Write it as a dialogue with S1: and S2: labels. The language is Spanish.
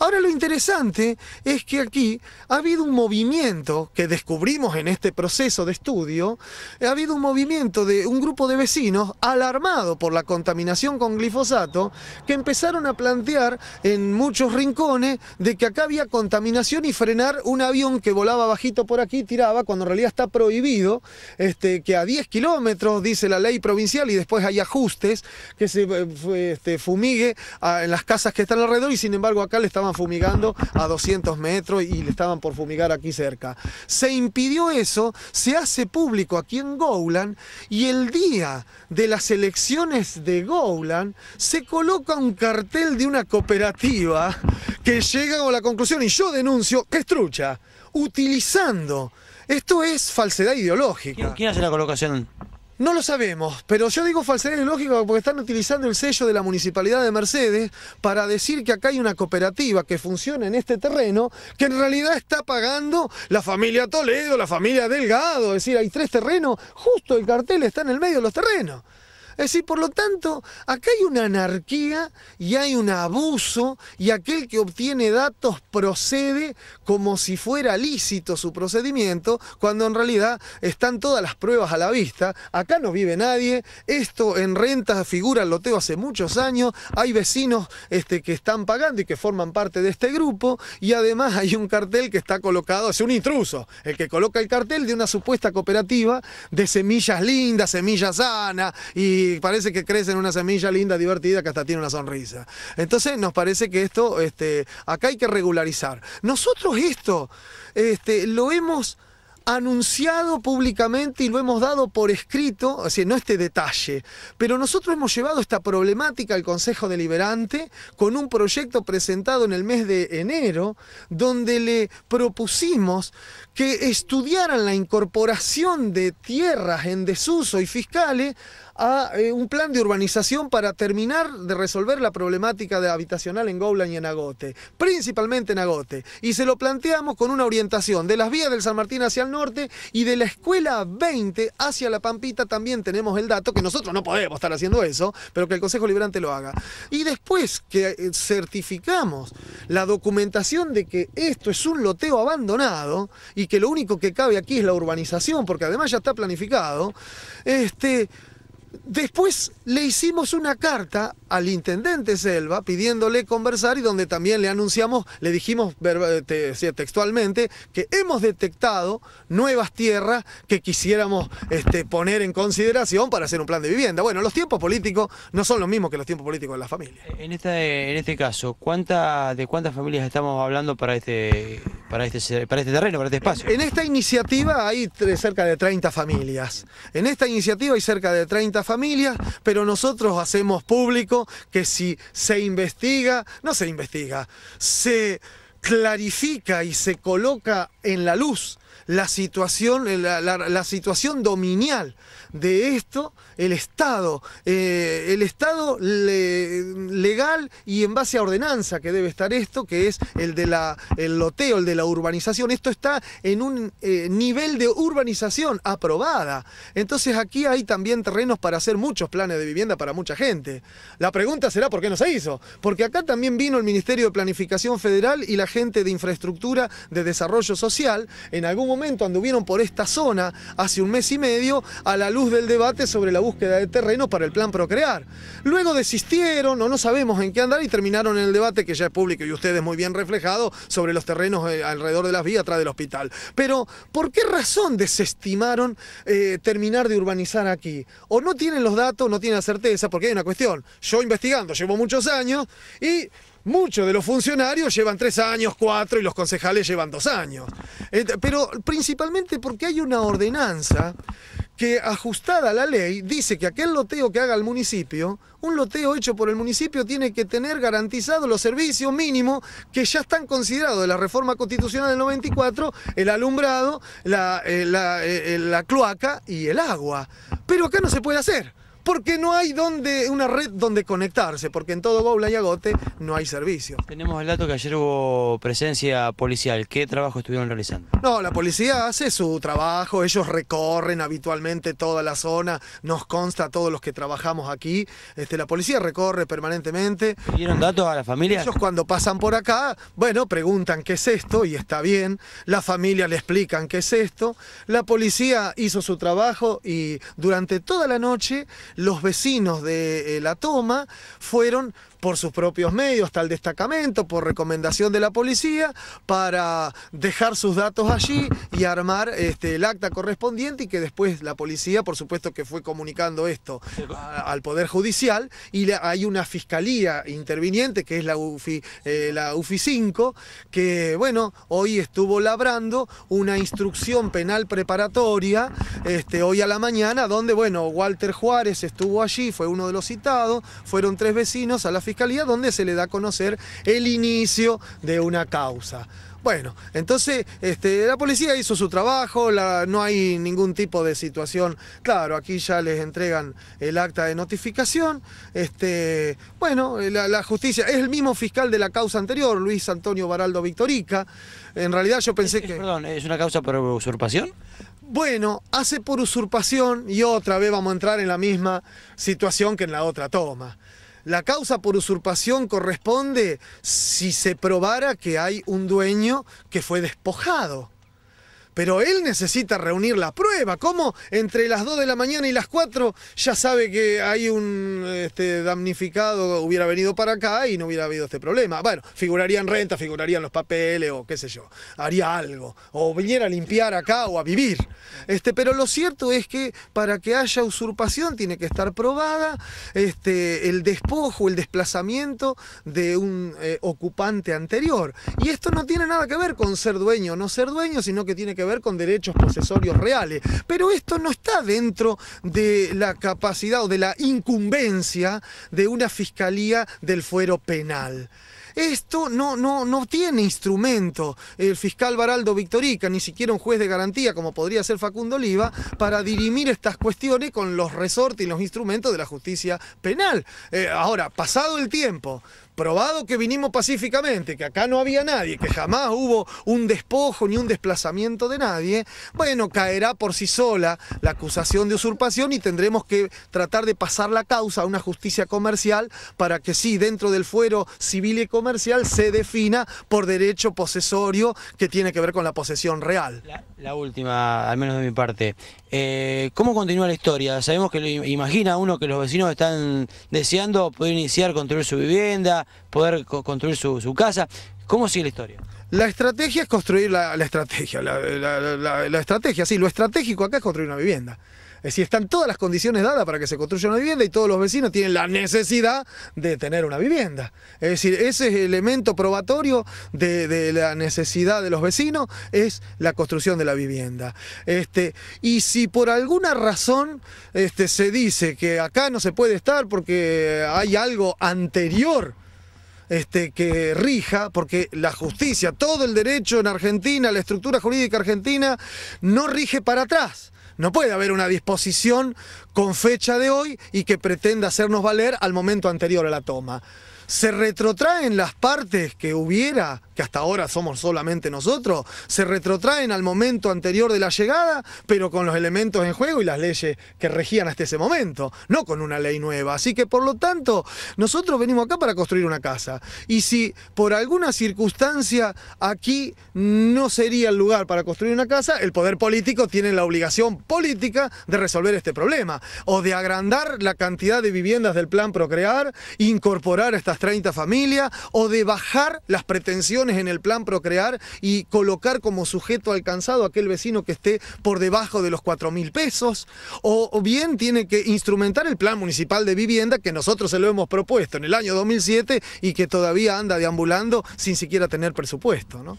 S1: Ahora lo interesante es que aquí ha habido un movimiento que descubrimos en este proceso de estudio, ha habido un movimiento de un grupo de vecinos alarmado por la contaminación con glifosato que empezaron a plantear en muchos rincones de que acá había contaminación y frenar un avión que volaba bajito por aquí tiraba cuando en realidad está prohibido este, que a 10 kilómetros dice la ley provincial y después hay ajustes que se eh, este, fumigue ah, en las casas que están alrededor y sin embargo acá le estaban fumigando a 200 metros y le estaban por fumigar aquí cerca. Se impidió eso, se hace público aquí en Goulan y el día de las elecciones de Goulan se coloca un cartel de una cooperativa que llega a la conclusión, y yo denuncio, que es trucha, utilizando. Esto es falsedad ideológica. quién hace la colocación? No lo sabemos, pero yo digo falsedad lógicas porque están utilizando el sello de la Municipalidad de Mercedes para decir que acá hay una cooperativa que funciona en este terreno que en realidad está pagando la familia Toledo, la familia Delgado, es decir, hay tres terrenos, justo el cartel está en el medio de los terrenos. Es decir, por lo tanto, acá hay una anarquía y hay un abuso y aquel que obtiene datos procede como si fuera lícito su procedimiento, cuando en realidad están todas las pruebas a la vista. Acá no vive nadie, esto en rentas figura el loteo hace muchos años, hay vecinos este, que están pagando y que forman parte de este grupo y además hay un cartel que está colocado, es un intruso, el que coloca el cartel de una supuesta cooperativa de semillas lindas, semillas sanas y parece que crece en una semilla linda, divertida, que hasta tiene una sonrisa. Entonces nos parece que esto, este, acá hay que regularizar. Nosotros esto este, lo hemos anunciado públicamente y lo hemos dado por escrito, o no este detalle, pero nosotros hemos llevado esta problemática al Consejo Deliberante con un proyecto presentado en el mes de enero, donde le propusimos que estudiaran la incorporación de tierras en desuso y fiscales a eh, un plan de urbanización para terminar de resolver la problemática de habitacional en Gowland y en Agote, principalmente en Agote. Y se lo planteamos con una orientación de las vías del San Martín hacia el norte y de la escuela 20 hacia la Pampita. También tenemos el dato que nosotros no podemos estar haciendo eso, pero que el Consejo Liberante lo haga. Y después que eh, certificamos la documentación de que esto es un loteo abandonado y que lo único que cabe aquí es la urbanización, porque además ya está planificado, este Después le hicimos una carta al intendente Selva pidiéndole conversar y donde también le anunciamos, le dijimos textualmente que hemos detectado nuevas tierras que quisiéramos este, poner en consideración para hacer un plan de vivienda. Bueno, los tiempos políticos no son los mismos que los tiempos políticos de las familias. En, en este caso, ¿cuánta, ¿de cuántas familias estamos hablando para este este para este, terreno, para este espacio. En esta iniciativa hay cerca de 30 familias. En esta iniciativa hay cerca de 30 familias, pero nosotros hacemos público que si se investiga, no se investiga, se clarifica y se coloca en la luz la situación, eh, la, situación dominial de esto, el Estado, eh, el Estado legal y en base a ordenanza que debe estar esto, que es el de la, el loteo, el de la urbanización. Esto está en un eh, nivel de urbanización aprobada. Entonces aquí hay también terrenos para hacer muchos planes de vivienda para mucha gente. La pregunta será por qué no se hizo, porque acá también vino el Ministerio de Planificación Federal y la gente de Infraestructura de Desarrollo Social en un momento anduvieron por esta zona hace un mes y medio a la luz del debate sobre la búsqueda de terreno para el plan Procrear. Luego desistieron o no sabemos en qué andar y terminaron en el debate que ya es público y ustedes muy bien reflejado sobre los terrenos eh, alrededor de las vías atrás del hospital. Pero, ¿por qué razón desestimaron eh, terminar de urbanizar aquí? O no tienen los datos, no tienen la certeza, porque hay una cuestión. Yo investigando, llevo muchos años y Muchos de los funcionarios llevan tres años, cuatro, y los concejales llevan dos años. Eh, pero principalmente porque hay una ordenanza que ajustada a la ley dice que aquel loteo que haga el municipio, un loteo hecho por el municipio tiene que tener garantizados los servicios mínimos que ya están considerados de la reforma constitucional del 94, el alumbrado, la, eh, eh, la cloaca y el agua. Pero acá no se puede hacer porque no hay donde, una red donde conectarse, porque en todo Gobla y Agote no hay servicio. Tenemos el dato que ayer hubo presencia policial. ¿Qué trabajo estuvieron realizando? No, la policía hace su trabajo, ellos recorren habitualmente toda la zona, nos consta a todos los que trabajamos aquí. Este, la policía recorre permanentemente. ¿Pidieron datos a la familia? Ellos cuando pasan por acá, bueno, preguntan qué es esto y está bien. La familia le explican qué es esto. La policía hizo su trabajo y durante toda la noche los vecinos de eh, la toma fueron por sus propios medios, el destacamento, por recomendación de la policía, para dejar sus datos allí y armar este, el acta correspondiente y que después la policía, por supuesto que fue comunicando esto al Poder Judicial y hay una fiscalía interviniente que es la UFI, eh, la UFI 5, que bueno, hoy estuvo labrando una instrucción penal preparatoria este, hoy a la mañana donde bueno, Walter Juárez estuvo allí, fue uno de los citados, fueron tres vecinos a la fiscalía fiscalía donde se le da a conocer el inicio de una causa. Bueno, entonces este, la policía hizo su trabajo, no hay ningún tipo de situación. Claro, aquí ya les entregan el acta de notificación. Este, bueno, la, justicia es el mismo fiscal de la causa anterior, Luis Antonio Baraldo Victorica. En realidad yo pensé eh, que... Perdón, ¿es una causa por usurpación? Bueno, hace por usurpación y otra vez vamos a entrar en la misma situación que en la otra toma. La causa por usurpación corresponde si se probara que hay un dueño que fue despojado. Pero él necesita reunir la prueba. ¿Cómo entre las 2 de la mañana y las 4 ya sabe que hay un este, damnificado hubiera venido para acá y no hubiera habido este problema? Bueno, figurarían renta, figurarían los papeles o qué sé yo. Haría algo. O viniera a limpiar acá o a vivir. Este, pero lo cierto es que para que haya usurpación tiene que estar probada este, el despojo, el desplazamiento de un eh, ocupante anterior. Y esto no tiene nada que ver con ser dueño o no ser dueño, sino que tiene que ver con derechos posesorios reales. Pero esto no está dentro de la capacidad o de la incumbencia de una fiscalía del fuero penal. Esto no, no, no tiene instrumento el fiscal Baraldo Victorica, ni siquiera un juez de garantía como podría ser Facundo Oliva, para dirimir estas cuestiones con los resortes y los instrumentos de la justicia penal. Eh, ahora, pasado el tiempo, probado que vinimos pacíficamente, que acá no había nadie, que jamás hubo un despojo ni un desplazamiento de nadie, bueno, caerá por sí sola la acusación de usurpación y tendremos que tratar de pasar la causa a una justicia comercial para que sí, dentro del fuero civil y comercial se defina por derecho posesorio que tiene que ver con la posesión real. La, última, al menos de mi parte. Eh, ¿Cómo continúa la historia? Sabemos que imagina uno que los vecinos están deseando poder iniciar, construir su vivienda, poder construir su, casa. ¿Cómo sigue la historia? La estrategia es construir la, estrategia, la, estrategia, sí, lo estratégico acá es construir una vivienda. Es decir, están todas las condiciones dadas para que se construya una vivienda y todos los vecinos tienen la necesidad de tener una vivienda. Es decir, ese elemento probatorio de, la necesidad de los vecinos es la construcción de la vivienda. Este, y si por alguna razón este, se dice que acá no se puede estar porque hay algo anterior este, que rija, porque la justicia, todo el derecho en Argentina, la estructura jurídica argentina, no rige para atrás. No puede haber una disposición con fecha de hoy y que pretenda hacernos valer al momento anterior a la toma se retrotraen las partes que hubiera, que hasta ahora somos solamente nosotros, se retrotraen al momento anterior de la llegada, pero con los elementos en juego y las leyes que regían hasta ese momento, no con una ley nueva. Así que por lo tanto, nosotros venimos acá para construir una casa. Y si por alguna circunstancia aquí no sería el lugar para construir una casa, el poder político tiene la obligación política de resolver este problema o de agrandar la cantidad de viviendas del plan Procrear, incorporar estas 30 familias o de bajar las pretensiones en el plan procrear y colocar como sujeto alcanzado a aquel vecino que esté por debajo de los 4 mil pesos o, bien tiene que instrumentar el plan municipal de vivienda que nosotros se lo hemos propuesto en el año 2007 y que todavía anda deambulando sin siquiera tener presupuesto. ¿no?